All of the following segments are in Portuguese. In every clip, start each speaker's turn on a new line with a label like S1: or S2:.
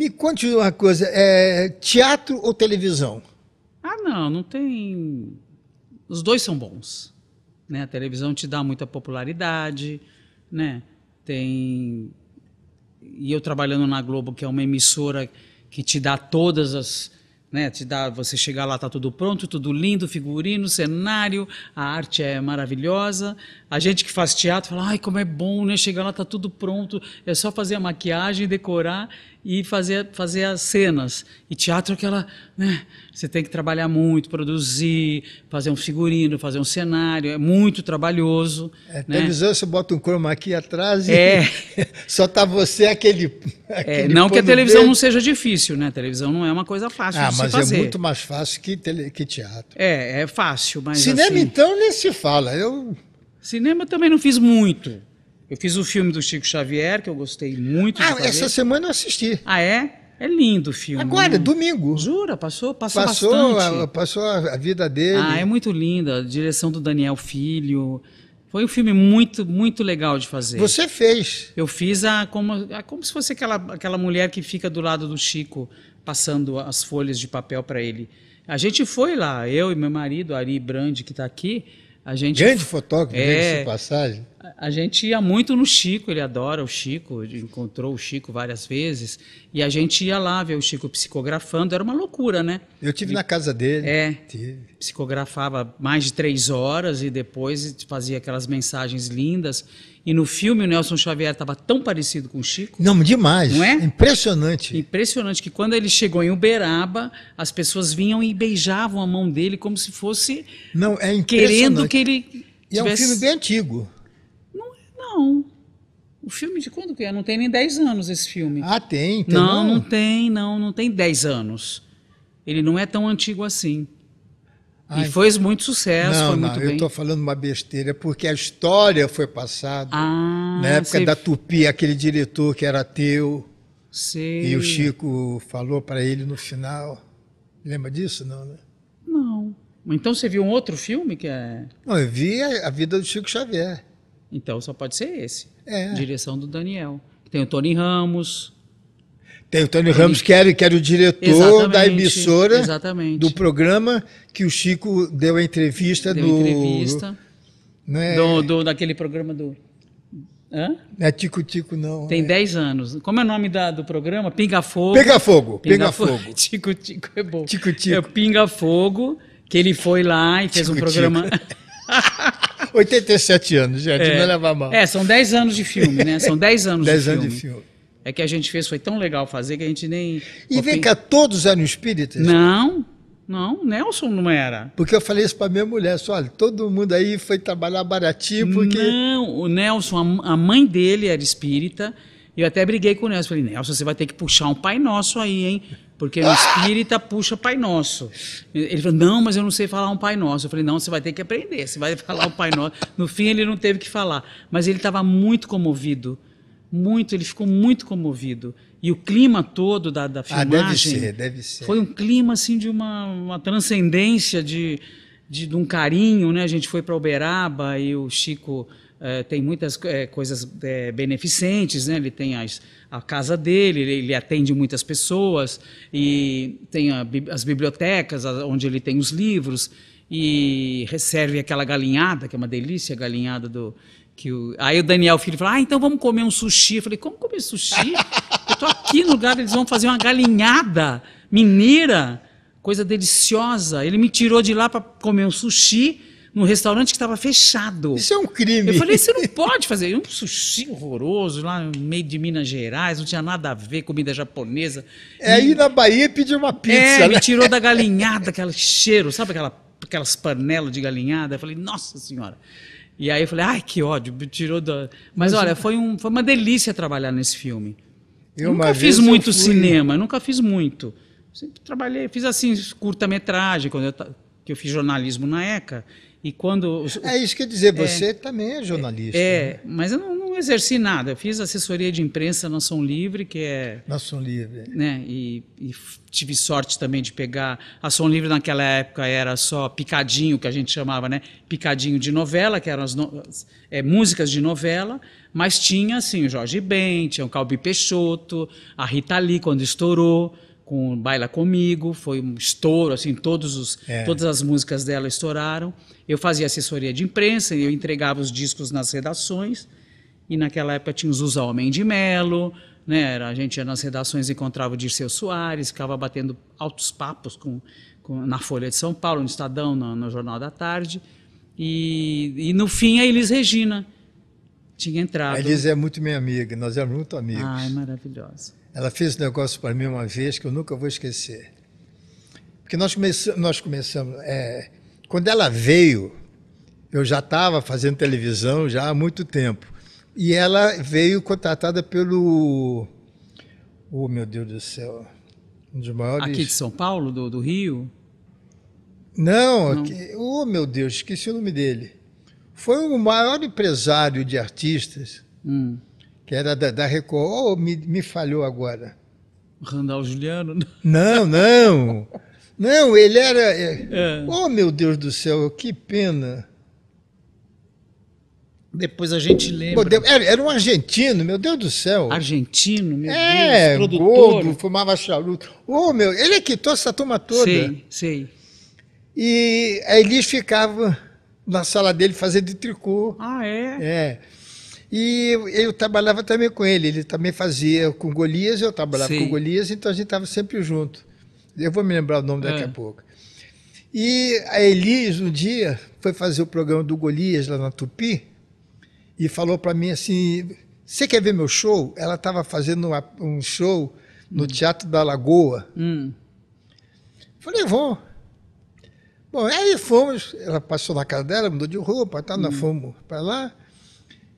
S1: Me conte uma coisa, é teatro ou televisão?
S2: Ah, não, não tem. Os dois são bons, né? A televisão te dá muita popularidade, né? Tem e eu trabalhando na Globo, que é uma emissora que te dá todas as, né? Te dá, você chegar lá tá tudo pronto, tudo lindo, figurino, cenário, a arte é maravilhosa. A gente que faz teatro fala, ai como é bom, né? Chegar lá tá tudo pronto, é só fazer a maquiagem, decorar e fazer, fazer as cenas. E teatro é aquela. Né, você tem que trabalhar muito, produzir, fazer um figurino, fazer um cenário, é muito trabalhoso. É, né? Televisão, você bota
S1: um croma aqui atrás e é. só tá você aquele. É, aquele é, não que a televisão não
S2: seja difícil, né? A televisão não é uma coisa fácil. Ah, mas é fazer. é muito mais fácil que, tele, que teatro. É, é fácil, mas. Cinema, assim... então, nem se fala. Eu. Cinema também não fiz muito. Eu fiz o filme do Chico Xavier, que eu gostei muito ah, essa semana eu assisti. Ah, é? É lindo o filme. Agora, é domingo. Jura? Passou, passou, passou bastante. A, passou a vida dele. Ah, é muito linda. A direção do Daniel Filho. Foi um filme muito, muito legal de fazer. Você fez. Eu fiz a como, a, como se fosse aquela, aquela mulher que fica do lado do Chico, passando as folhas de papel para ele. A gente foi lá, eu e meu marido, Ari Brande que está aqui. A gente, grande fotógrafo, é, grande passagem a gente ia muito no Chico, ele adora o Chico, encontrou o Chico várias vezes, e a gente ia lá ver o Chico psicografando, era uma loucura, né? Eu tive e, na casa dele. É, tive. psicografava mais de três horas e depois fazia aquelas mensagens lindas, e no filme o Nelson Xavier estava tão parecido com o Chico.
S1: Não, demais. Não é? Impressionante.
S2: Impressionante que quando ele chegou em Uberaba, as pessoas vinham e beijavam a mão dele como se fosse Não, é querendo que ele tivesse... E é um filme bem antigo. O filme de quando que é? Não tem nem 10 anos esse filme. Ah, tem, tem. Não, não, não tem, não, não tem 10 anos. Ele não é tão antigo assim. e foi muito sucesso, não, foi muito não, bem. Eu
S1: estou falando uma besteira, porque a história foi
S2: passada ah, na época sei. da
S1: Tupi, aquele diretor que era teu. Sei. E o Chico falou para ele no final. Lembra disso, não, né?
S2: Não. Então você viu um outro filme que é. Não, eu vi a, a vida do Chico Xavier. Então só pode ser esse. É. Direção do Daniel. Tem o Tony Ramos. Tem o Tony Ramos, que era, que era o diretor exatamente, da emissora exatamente. do programa que o Chico deu a entrevista
S1: deu do. Entrevista.
S2: Né? Do, do, daquele programa do. Hã? Não é Tico Tico, não. É. Tem 10 é. anos. Como é o nome da, do programa? Pinga Fogo. Pinga Fogo. Pinga, Pinga Fogo. Tico Tico é bom. Tico Tico. É Pinga Fogo, que ele foi lá e fez tico, um programa. Tico. 87 anos, gente, é, não leva mal. É, são 10 anos de filme, né? São 10 anos 10 de anos filme. de filme. É que a gente fez, foi tão legal fazer que a gente nem. E vem cá, todos eram espíritas? Não, não, Nelson não era. Porque
S1: eu falei isso para minha mulher, só, olha, todo mundo aí foi trabalhar baratinho porque.
S2: Não, o Nelson, a, a mãe dele era espírita. e Eu até briguei com o Nelson. Falei, Nelson, você vai ter que puxar um Pai Nosso aí, hein? Porque o espírita puxa Pai Nosso. Ele falou, não, mas eu não sei falar um Pai Nosso. Eu falei, não, você vai ter que aprender, você vai falar um Pai Nosso. No fim, ele não teve que falar. Mas ele estava muito comovido. Muito, ele ficou muito comovido. E o clima todo da, da filmagem. Ah, deve ser, deve ser. Foi um clima, assim, de uma, uma transcendência, de, de, de um carinho, né? A gente foi para Uberaba e o Chico é, tem muitas é, coisas é, beneficentes, né? ele tem as, a casa dele, ele, ele, atende muitas pessoas, e tem a, as bibliotecas, a, onde ele tem os livros, e recebe aquela galinhada, que é uma delícia, a galinhada do. Que o, aí o Daniel Filho fala: Ah, então vamos comer um sushi. Eu falei: Como comer sushi? Eu estou aqui no lugar, eles vão fazer uma galinhada mineira, coisa deliciosa. Ele me tirou de lá para comer um sushi num restaurante que estava fechado. Isso é um crime. Eu falei, você não pode fazer. Um sushi horroroso lá no meio de Minas Gerais, não tinha nada a ver, comida japonesa.
S1: É e... ir na Bahia e pedir uma pizza. É, né? me tirou
S2: da galinhada, aquele cheiro, sabe aquela, aquelas panelas de galinhada? Eu falei, nossa senhora. E aí eu falei, ai, que ódio, me tirou da. Mas, olha, foi, um, foi uma delícia trabalhar nesse filme. Eu nunca fiz muito fui... cinema, nunca fiz muito. Sempre trabalhei, fiz assim, curta-metragem, quando eu, que eu fiz jornalismo na ECA. E quando os, é isso que dizer, é. você é, também é jornalista. É, né? mas eu não, não, exerci nada. Eu fiz assessoria de imprensa na Nação Livre, que é. Nação Livre. Né, e, e, tive sorte também de pegar. A Nação Livre naquela época era só picadinho, que a gente chamava, né? Picadinho de novela, que eram as no, é, músicas de novela, mas tinha, assim, o Jorge Ben, tinha o Calbi Peixoto, a Rita Lee, quando estourou com Baila Comigo, foi um estouro, assim, todos os, é. todas as músicas dela estouraram. Eu fazia assessoria de imprensa, eu entregava os discos nas redações, e naquela época tinha os Usa Homem de Melo, né? a gente ia nas redações encontrava o Dirceu Soares, ficava batendo altos papos com, com na Folha de São Paulo, no Estadão, no, no Jornal da Tarde, e, e no fim a Elis Regina tinha entrado. A Elis é
S1: muito minha amiga, nós éramos muito amigos. Ai, maravilhosa. Ela fez um negócio para mim uma vez que eu nunca vou esquecer. Porque nós, começamos, nós começamos é, quando ela veio, eu já estava fazendo televisão já há muito tempo. E ela veio contratada pelo. Oh, meu Deus do céu. Um dos maiores. Aqui de
S2: São Paulo, do, do Rio?
S1: Não, Não. Aqui... oh, meu Deus, esqueci o nome dele. Foi o maior empresário de artistas. Hum que era da, da Record. Oh, me, me falhou agora.
S2: Randall Juliano?
S1: Não, não. Não, ele era. É. Oh, meu Deus do céu, que pena.
S2: Depois a gente lembra. Deus, era, era, um
S1: argentino, meu Deus do céu. Argentino, meu é, Deus, É, Gordo, fumava charuto. Oh, meu, ele é quitou essa turma toda. Sei, sei. E a Elis ficava na sala dele fazendo tricô. Ah, é? É. E eu trabalhava também com ele, ele também fazia com Golias, eu trabalhava Sim. com Golias, então a gente estava sempre junto. Eu vou me lembrar o nome é. daqui a é. pouco. E a Elis, um dia, foi fazer o programa do Golias lá na Tupi e falou para mim assim: Você quer ver meu show? Ela estava fazendo uma, um show no hum. Teatro da Lagoa. Hum. Falei: Vou. Bom, aí fomos. Ela passou na casa dela, mudou de roupa, tá, hum. nós fomos para lá.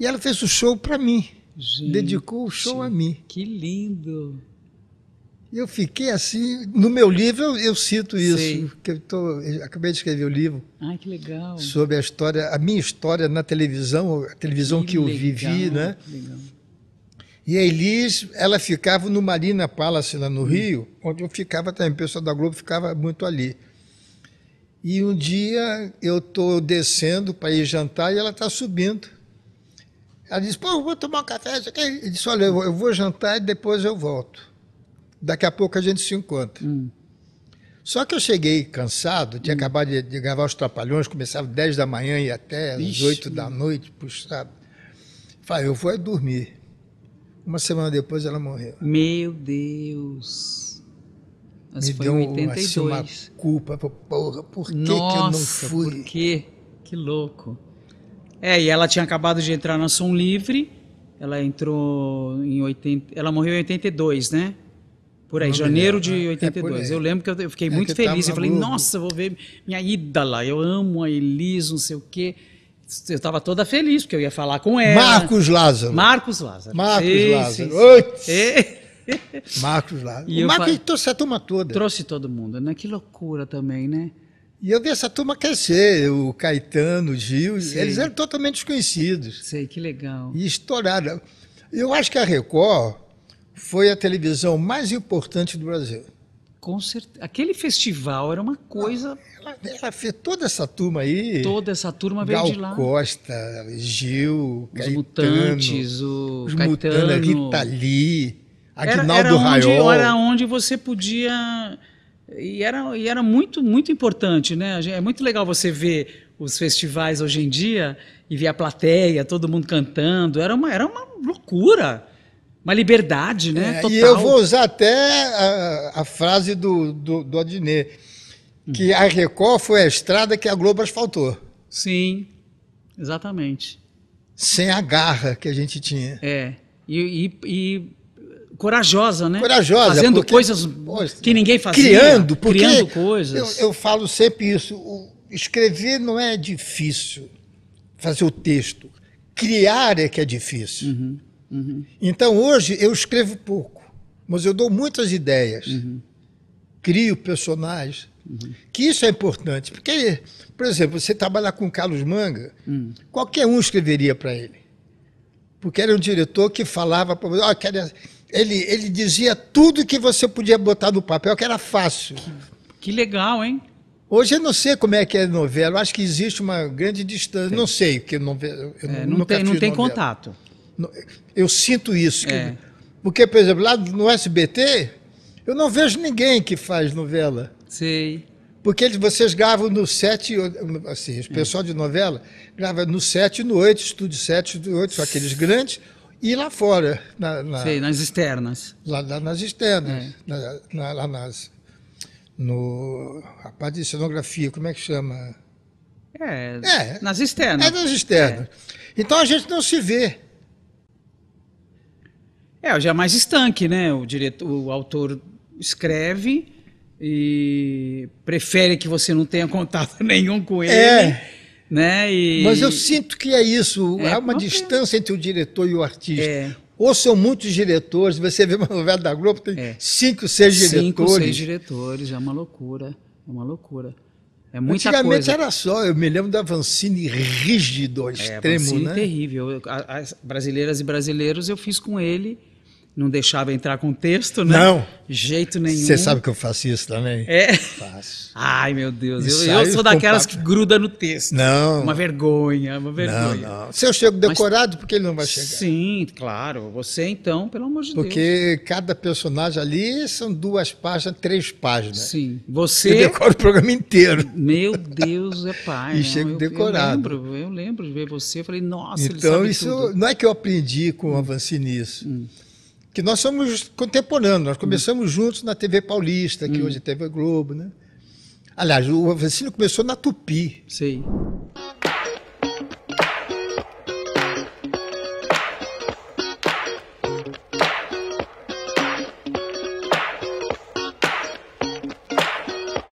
S1: E ela fez o show para mim. Gente, dedicou o show a mim. Que
S2: lindo!
S1: Eu fiquei assim. No meu livro eu, eu cito isso. Que eu, tô, eu acabei de escrever o livro.
S2: Ah, que legal! Sobre
S1: a história, a minha história na televisão, a televisão que, que eu legal, vivi, né? legal. E a Elis, ela ficava no Marina Palace, lá no Rio, onde eu ficava também. O pessoal da Globo ficava muito ali. E um dia eu estou descendo para ir jantar e ela está subindo. Ela disse, pô, vou tomar um café. Ele disse, olha, eu vou jantar e depois eu volto. Daqui a pouco a gente se encontra. Hum. Só que eu cheguei cansado, tinha hum. acabado de, de, gravar os Trapalhões, começava 10 da manhã e até Ixi. às 8 da noite, puxado. Falei, eu vou é dormir. Uma semana depois ela morreu. Meu Deus!
S2: Mas Me foi deu 82. Assim, uma
S1: culpa. Porra, por que, Nossa, que eu não fui?
S2: Por quê? Que louco. É, e ela tinha acabado de entrar na Som Livre. Ela entrou em 80. Ela morreu em 82, né? Por aí, Não janeiro de 82. É, é eu lembro que eu fiquei é muito feliz. Eu falei, nossa, vou ver minha ídola. Eu amo a Elis, não sei o quê. Eu estava toda feliz, porque eu ia falar com ela. Marcos Lázaro. Marcos Lázaro. Marcos Ei, Lázaro. Sim, é. Marcos Lázaro. E o Marcos fa... trouxe a turma toda. Trouxe todo mundo, né? Que loucura também, né? E eu vi essa turma
S1: crescer, o Caetano, o Gil, eles eram totalmente desconhecidos. Sei, que legal. E estouraram. Eu acho que a Record foi a televisão mais importante
S2: do Brasil. Com certeza. Aquele festival era uma coisa. Ela, ela fez toda essa turma aí. Toda essa turma veio Gal de lá.
S1: Costa, Gil, os Caetano, Mutantes, o os Caetano. Mutana, Rita Lee,
S2: Agnaldo Raio. Era, era onde você podia e era, e era muito, muito importante, né? É muito legal você ver os festivais hoje em dia e ver a plateia, todo mundo cantando. Era uma, era uma loucura. Uma liberdade, né? É, Total. E eu vou usar
S1: até a, a frase do, do, do Adnet, hum. que a Record foi a estrada que a
S2: Globo asfaltou. Sim, exatamente. Sem a garra que a gente tinha. É. E, e, e corajosa, né? Corajosa. Fazendo porque, coisas poxa, que ninguém fazia. Criando, porque criando
S1: coisas. Eu, eu falo sempre isso. O, escrever não é difícil, fazer o texto. Criar é que é difícil. Uhum, uhum. Então, hoje, eu escrevo pouco, mas eu dou muitas ideias. Uhum. Crio personagens. Uhum. Que isso é importante, porque, por exemplo, você trabalhar com Carlos Manga, hum. qualquer um escreveria para ele. Porque era um diretor que falava para você, oh, quero ele, ele dizia tudo que você podia botar no papel, que era fácil. Que, que legal, hein? Hoje eu não sei como é que é novela, eu acho que existe uma grande distância. Não sei, porque novela, eu é, não tem, não tem novela. contato. Eu sinto isso. É. porque, por exemplo, lá no SBT, eu não vejo ninguém que faz novela. Sei. Porque eles, vocês gravam no 7, assim, o é. pessoal é. de novela grava no 7 e no 8, estúdio 7 e 8, só aqueles grandes, e lá fora. Na, na, Sei, nas externas. Lá, lá nas externas, é. na, na, lá nas. No, a parte de cenografia, como é que chama?
S2: É, é nas externas. É nas externas. É. Então a gente não se vê. É, já é mais estanque, né? O, direto, o autor escreve e prefere que você não tenha contato nenhum com é. ele. É né? E... Mas eu sinto que é isso, é, há uma porque... distância entre o diretor
S1: e o artista. É. Ou são muitos diretores, você vê uma novela da Globo, tem é. cinco, seis diretores. Cinco, seis
S2: diretores, é uma loucura, é uma loucura. É muita Antigamente coisa. era
S1: só, eu me lembro da Vancini rígido, ao é, extremo, é, Vancini né?
S2: terrível. As brasileiras e brasileiros eu fiz com ele não deixava entrar com texto, né? Não. Jeito nenhum. Você sabe
S1: que eu faço isso também? É. Faço.
S2: Ai, meu Deus. Eu, eu, sou daquelas que gruda no texto. Não. Uma vergonha, uma vergonha. Não, não. Se eu
S1: chego decorado, Mas, por que ele não vai chegar? Sim, claro. Você, então, pelo amor de Porque Deus. Porque cada personagem ali são duas
S2: páginas, três páginas. Sim. Você. Eu decoro o programa inteiro. Meu Deus, é pai. e chego eu, decorado. Eu lembro, eu lembro de ver você. Eu falei, nossa, Então, isso. Não é
S1: que eu aprendi com o Avancini isso. Hum que nós somos contemporâneos, nós hum. começamos uhum. juntos na TV Paulista, que uhum. hoje é TV Globo, né? Aliás, o Avancino começou na Tupi.
S2: Sim.